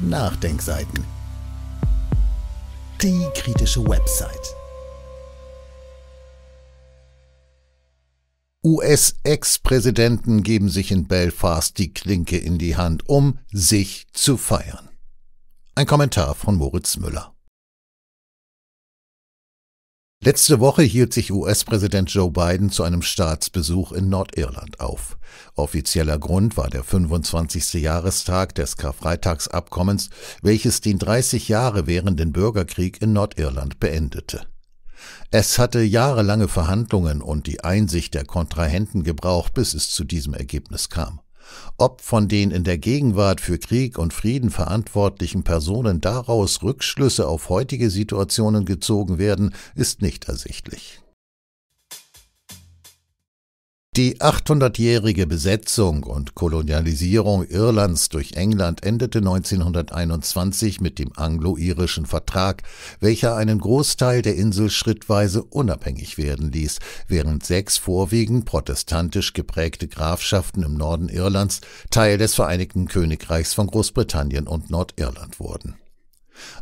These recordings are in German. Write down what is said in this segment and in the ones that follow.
Nachdenkseiten. Die kritische Website. US-Ex-Präsidenten geben sich in Belfast die Klinke in die Hand, um sich zu feiern. Ein Kommentar von Moritz Müller. Letzte Woche hielt sich US-Präsident Joe Biden zu einem Staatsbesuch in Nordirland auf. Offizieller Grund war der 25. Jahrestag des Karfreitagsabkommens, welches den 30 Jahre währenden Bürgerkrieg in Nordirland beendete. Es hatte jahrelange Verhandlungen und die Einsicht der Kontrahenten gebraucht, bis es zu diesem Ergebnis kam. Ob von den in der Gegenwart für Krieg und Frieden verantwortlichen Personen daraus Rückschlüsse auf heutige Situationen gezogen werden, ist nicht ersichtlich. Die 800-jährige Besetzung und Kolonialisierung Irlands durch England endete 1921 mit dem anglo-irischen Vertrag, welcher einen Großteil der Insel schrittweise unabhängig werden ließ, während sechs vorwiegend protestantisch geprägte Grafschaften im Norden Irlands Teil des Vereinigten Königreichs von Großbritannien und Nordirland wurden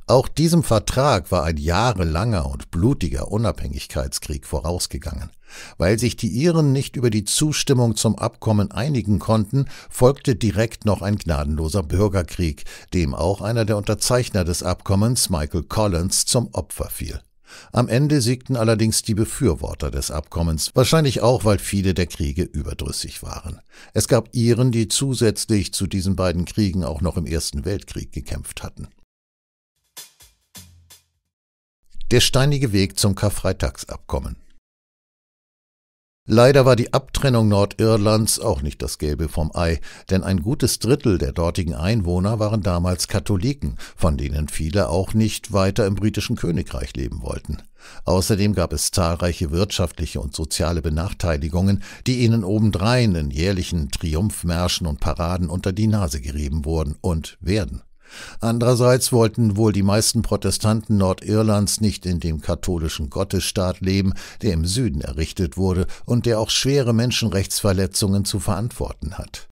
auch diesem Vertrag war ein jahrelanger und blutiger Unabhängigkeitskrieg vorausgegangen. Weil sich die Iren nicht über die Zustimmung zum Abkommen einigen konnten, folgte direkt noch ein gnadenloser Bürgerkrieg, dem auch einer der Unterzeichner des Abkommens, Michael Collins, zum Opfer fiel. Am Ende siegten allerdings die Befürworter des Abkommens, wahrscheinlich auch, weil viele der Kriege überdrüssig waren. Es gab Iren, die zusätzlich zu diesen beiden Kriegen auch noch im Ersten Weltkrieg gekämpft hatten. Der steinige Weg zum Karfreitagsabkommen. Leider war die Abtrennung Nordirlands auch nicht das Gelbe vom Ei, denn ein gutes Drittel der dortigen Einwohner waren damals Katholiken, von denen viele auch nicht weiter im britischen Königreich leben wollten. Außerdem gab es zahlreiche wirtschaftliche und soziale Benachteiligungen, die ihnen obendrein in jährlichen Triumphmärschen und Paraden unter die Nase gerieben wurden und werden. Andererseits wollten wohl die meisten Protestanten Nordirlands nicht in dem katholischen Gottesstaat leben, der im Süden errichtet wurde und der auch schwere Menschenrechtsverletzungen zu verantworten hat.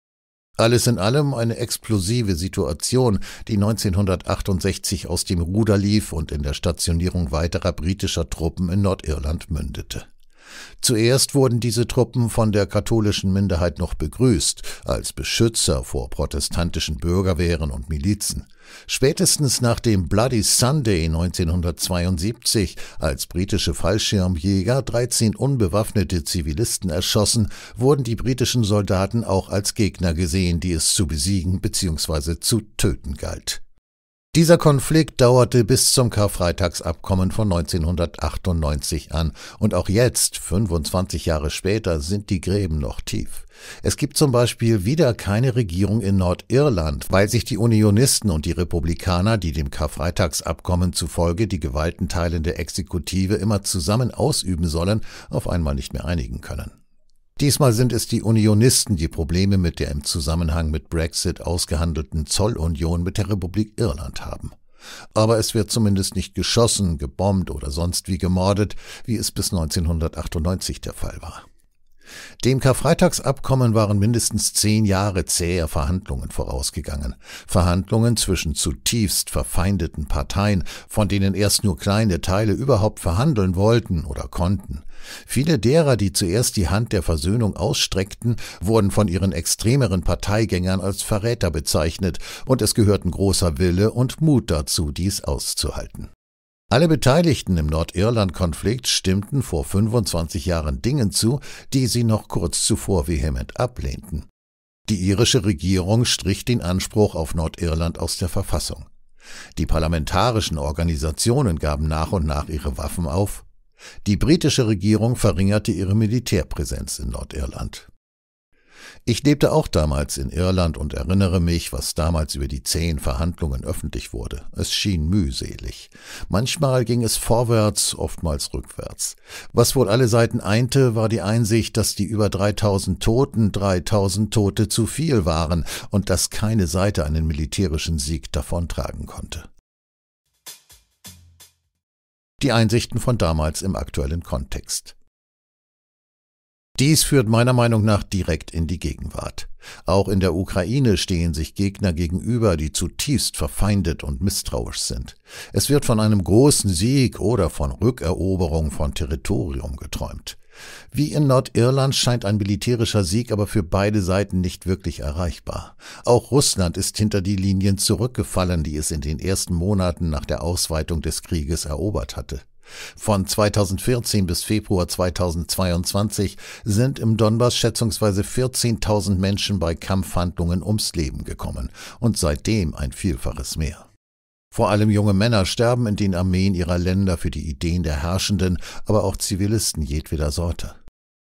Alles in allem eine explosive Situation, die 1968 aus dem Ruder lief und in der Stationierung weiterer britischer Truppen in Nordirland mündete. Zuerst wurden diese Truppen von der katholischen Minderheit noch begrüßt, als Beschützer vor protestantischen Bürgerwehren und Milizen. Spätestens nach dem Bloody Sunday 1972, als britische Fallschirmjäger 13 unbewaffnete Zivilisten erschossen, wurden die britischen Soldaten auch als Gegner gesehen, die es zu besiegen bzw. zu töten galt. Dieser Konflikt dauerte bis zum Karfreitagsabkommen von 1998 an und auch jetzt, 25 Jahre später, sind die Gräben noch tief. Es gibt zum Beispiel wieder keine Regierung in Nordirland, weil sich die Unionisten und die Republikaner, die dem Karfreitagsabkommen zufolge die Gewaltenteilen der Exekutive immer zusammen ausüben sollen, auf einmal nicht mehr einigen können Diesmal sind es die Unionisten, die Probleme mit der im Zusammenhang mit Brexit ausgehandelten Zollunion mit der Republik Irland haben. Aber es wird zumindest nicht geschossen, gebombt oder sonst wie gemordet, wie es bis 1998 der Fall war. Dem Karfreitagsabkommen waren mindestens zehn Jahre zäher Verhandlungen vorausgegangen. Verhandlungen zwischen zutiefst verfeindeten Parteien, von denen erst nur kleine Teile überhaupt verhandeln wollten oder konnten. Viele derer, die zuerst die Hand der Versöhnung ausstreckten, wurden von ihren extremeren Parteigängern als Verräter bezeichnet, und es gehörten großer Wille und Mut dazu, dies auszuhalten. Alle Beteiligten im Nordirland-Konflikt stimmten vor 25 Jahren Dingen zu, die sie noch kurz zuvor vehement ablehnten. Die irische Regierung strich den Anspruch auf Nordirland aus der Verfassung. Die parlamentarischen Organisationen gaben nach und nach ihre Waffen auf. Die britische Regierung verringerte ihre Militärpräsenz in Nordirland. Ich lebte auch damals in Irland und erinnere mich, was damals über die zehn Verhandlungen öffentlich wurde. Es schien mühselig. Manchmal ging es vorwärts, oftmals rückwärts. Was wohl alle Seiten einte, war die Einsicht, dass die über 3000 Toten 3000 Tote zu viel waren und dass keine Seite einen militärischen Sieg davontragen konnte. Die Einsichten von damals im aktuellen Kontext. Dies führt meiner Meinung nach direkt in die Gegenwart. Auch in der Ukraine stehen sich Gegner gegenüber, die zutiefst verfeindet und misstrauisch sind. Es wird von einem großen Sieg oder von Rückeroberung von Territorium geträumt. Wie in Nordirland scheint ein militärischer Sieg aber für beide Seiten nicht wirklich erreichbar. Auch Russland ist hinter die Linien zurückgefallen, die es in den ersten Monaten nach der Ausweitung des Krieges erobert hatte. Von 2014 bis Februar 2022 sind im Donbass schätzungsweise 14.000 Menschen bei Kampfhandlungen ums Leben gekommen und seitdem ein Vielfaches mehr. Vor allem junge Männer sterben in den Armeen ihrer Länder für die Ideen der Herrschenden, aber auch Zivilisten jedweder Sorte.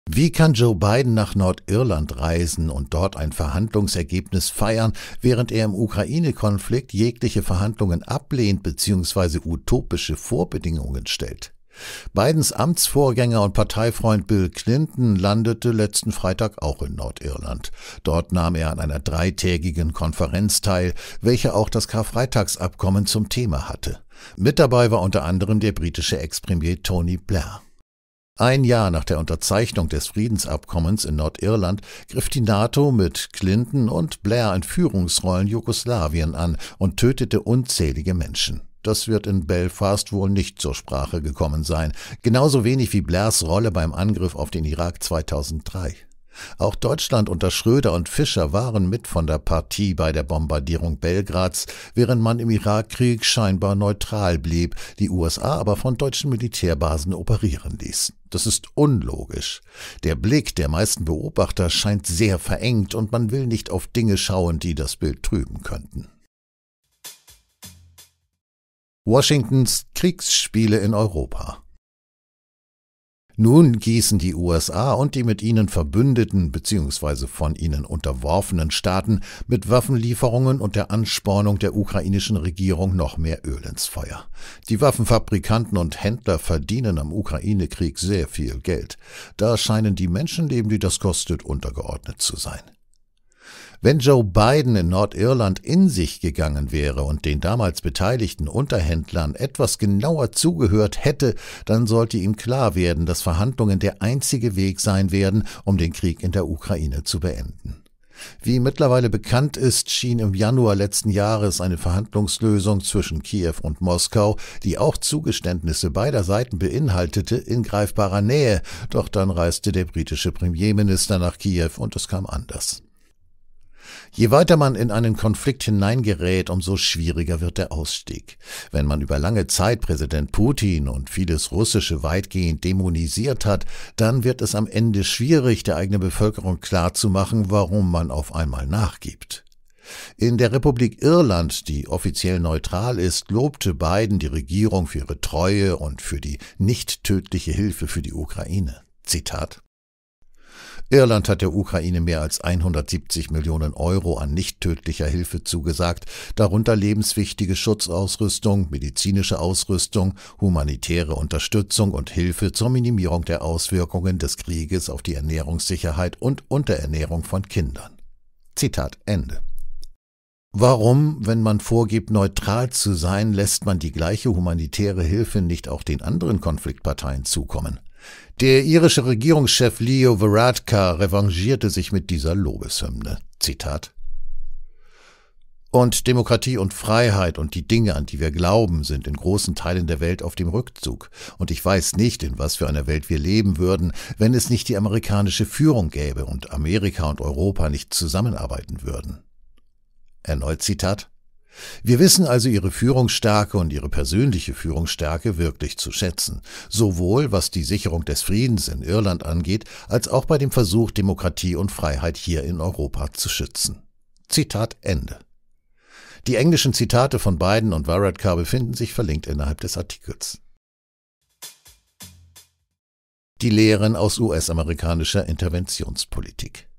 Wie kann Joe Biden nach Nordirland reisen und dort ein Verhandlungsergebnis feiern, während er im Ukraine-Konflikt jegliche Verhandlungen ablehnt bzw. utopische Vorbedingungen stellt? Bidens Amtsvorgänger und Parteifreund Bill Clinton landete letzten Freitag auch in Nordirland. Dort nahm er an einer dreitägigen Konferenz teil, welche auch das Karfreitagsabkommen zum Thema hatte. Mit dabei war unter anderem der britische Ex-Premier Tony Blair. Ein Jahr nach der Unterzeichnung des Friedensabkommens in Nordirland griff die NATO mit Clinton und Blair in Führungsrollen Jugoslawien an und tötete unzählige Menschen. Das wird in Belfast wohl nicht zur Sprache gekommen sein, genauso wenig wie Blairs Rolle beim Angriff auf den Irak 2003. Auch Deutschland unter Schröder und Fischer waren mit von der Partie bei der Bombardierung Belgrads, während man im Irakkrieg scheinbar neutral blieb, die USA aber von deutschen Militärbasen operieren ließ. Das ist unlogisch. Der Blick der meisten Beobachter scheint sehr verengt und man will nicht auf Dinge schauen, die das Bild trüben könnten. Washingtons Kriegsspiele in Europa nun gießen die USA und die mit ihnen verbündeten bzw. von ihnen unterworfenen Staaten mit Waffenlieferungen und der Anspornung der ukrainischen Regierung noch mehr Öl ins Feuer. Die Waffenfabrikanten und Händler verdienen am Ukraine-Krieg sehr viel Geld. Da scheinen die Menschenleben, die das kostet, untergeordnet zu sein. Wenn Joe Biden in Nordirland in sich gegangen wäre und den damals beteiligten Unterhändlern etwas genauer zugehört hätte, dann sollte ihm klar werden, dass Verhandlungen der einzige Weg sein werden, um den Krieg in der Ukraine zu beenden. Wie mittlerweile bekannt ist, schien im Januar letzten Jahres eine Verhandlungslösung zwischen Kiew und Moskau, die auch Zugeständnisse beider Seiten beinhaltete, in greifbarer Nähe, doch dann reiste der britische Premierminister nach Kiew und es kam anders. Je weiter man in einen Konflikt hineingerät, umso schwieriger wird der Ausstieg. Wenn man über lange Zeit Präsident Putin und vieles Russische weitgehend dämonisiert hat, dann wird es am Ende schwierig, der eigenen Bevölkerung klarzumachen, warum man auf einmal nachgibt. In der Republik Irland, die offiziell neutral ist, lobte Biden die Regierung für ihre Treue und für die nicht tödliche Hilfe für die Ukraine. Zitat Irland hat der Ukraine mehr als 170 Millionen Euro an nicht tödlicher Hilfe zugesagt, darunter lebenswichtige Schutzausrüstung, medizinische Ausrüstung, humanitäre Unterstützung und Hilfe zur Minimierung der Auswirkungen des Krieges auf die Ernährungssicherheit und Unterernährung von Kindern. Zitat Ende. Warum, wenn man vorgibt, neutral zu sein, lässt man die gleiche humanitäre Hilfe nicht auch den anderen Konfliktparteien zukommen? Der irische Regierungschef Leo Varadkar revanchierte sich mit dieser Lobeshymne. Zitat. Und Demokratie und Freiheit und die Dinge, an die wir glauben, sind in großen Teilen der Welt auf dem Rückzug. Und ich weiß nicht, in was für einer Welt wir leben würden, wenn es nicht die amerikanische Führung gäbe und Amerika und Europa nicht zusammenarbeiten würden. Erneut Zitat. Wir wissen also ihre Führungsstärke und ihre persönliche Führungsstärke wirklich zu schätzen, sowohl was die Sicherung des Friedens in Irland angeht, als auch bei dem Versuch, Demokratie und Freiheit hier in Europa zu schützen. Zitat Ende. Die englischen Zitate von Biden und Varadkar befinden sich verlinkt innerhalb des Artikels. Die Lehren aus US-amerikanischer Interventionspolitik.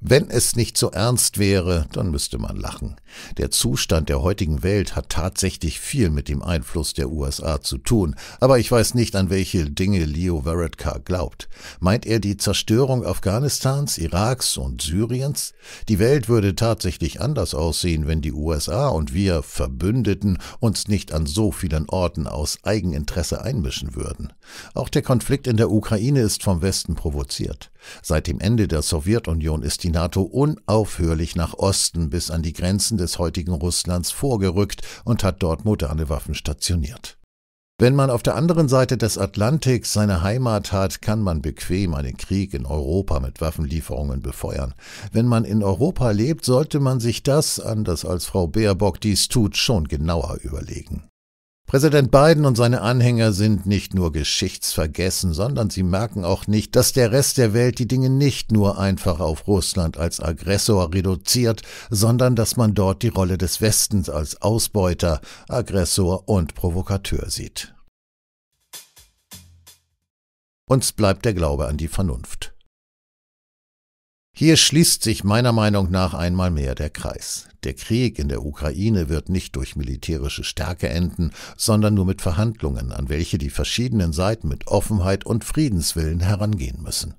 Wenn es nicht so ernst wäre, dann müsste man lachen. Der Zustand der heutigen Welt hat tatsächlich viel mit dem Einfluss der USA zu tun, aber ich weiß nicht, an welche Dinge Leo Varadkar glaubt. Meint er die Zerstörung Afghanistans, Iraks und Syriens? Die Welt würde tatsächlich anders aussehen, wenn die USA und wir Verbündeten uns nicht an so vielen Orten aus Eigeninteresse einmischen würden. Auch der Konflikt in der Ukraine ist vom Westen provoziert. Seit dem Ende der Sowjetunion ist die die NATO unaufhörlich nach Osten bis an die Grenzen des heutigen Russlands vorgerückt und hat dort moderne Waffen stationiert. Wenn man auf der anderen Seite des Atlantiks seine Heimat hat, kann man bequem einen Krieg in Europa mit Waffenlieferungen befeuern. Wenn man in Europa lebt, sollte man sich das, anders als Frau Baerbock dies tut, schon genauer überlegen. Präsident Biden und seine Anhänger sind nicht nur geschichtsvergessen, sondern sie merken auch nicht, dass der Rest der Welt die Dinge nicht nur einfach auf Russland als Aggressor reduziert, sondern dass man dort die Rolle des Westens als Ausbeuter, Aggressor und Provokateur sieht. Uns bleibt der Glaube an die Vernunft. Hier schließt sich meiner Meinung nach einmal mehr der Kreis. Der Krieg in der Ukraine wird nicht durch militärische Stärke enden, sondern nur mit Verhandlungen, an welche die verschiedenen Seiten mit Offenheit und Friedenswillen herangehen müssen.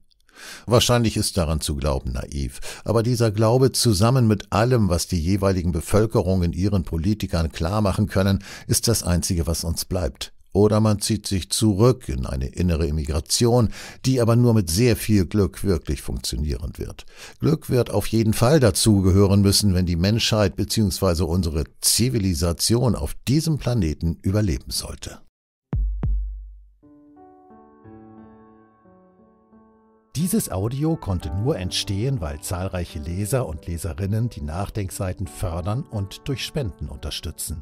Wahrscheinlich ist daran zu glauben naiv, aber dieser Glaube zusammen mit allem, was die jeweiligen Bevölkerungen ihren Politikern klarmachen können, ist das Einzige, was uns bleibt. Oder man zieht sich zurück in eine innere Immigration, die aber nur mit sehr viel Glück wirklich funktionieren wird. Glück wird auf jeden Fall dazugehören müssen, wenn die Menschheit bzw. unsere Zivilisation auf diesem Planeten überleben sollte. Dieses Audio konnte nur entstehen, weil zahlreiche Leser und Leserinnen die Nachdenkseiten fördern und durch Spenden unterstützen.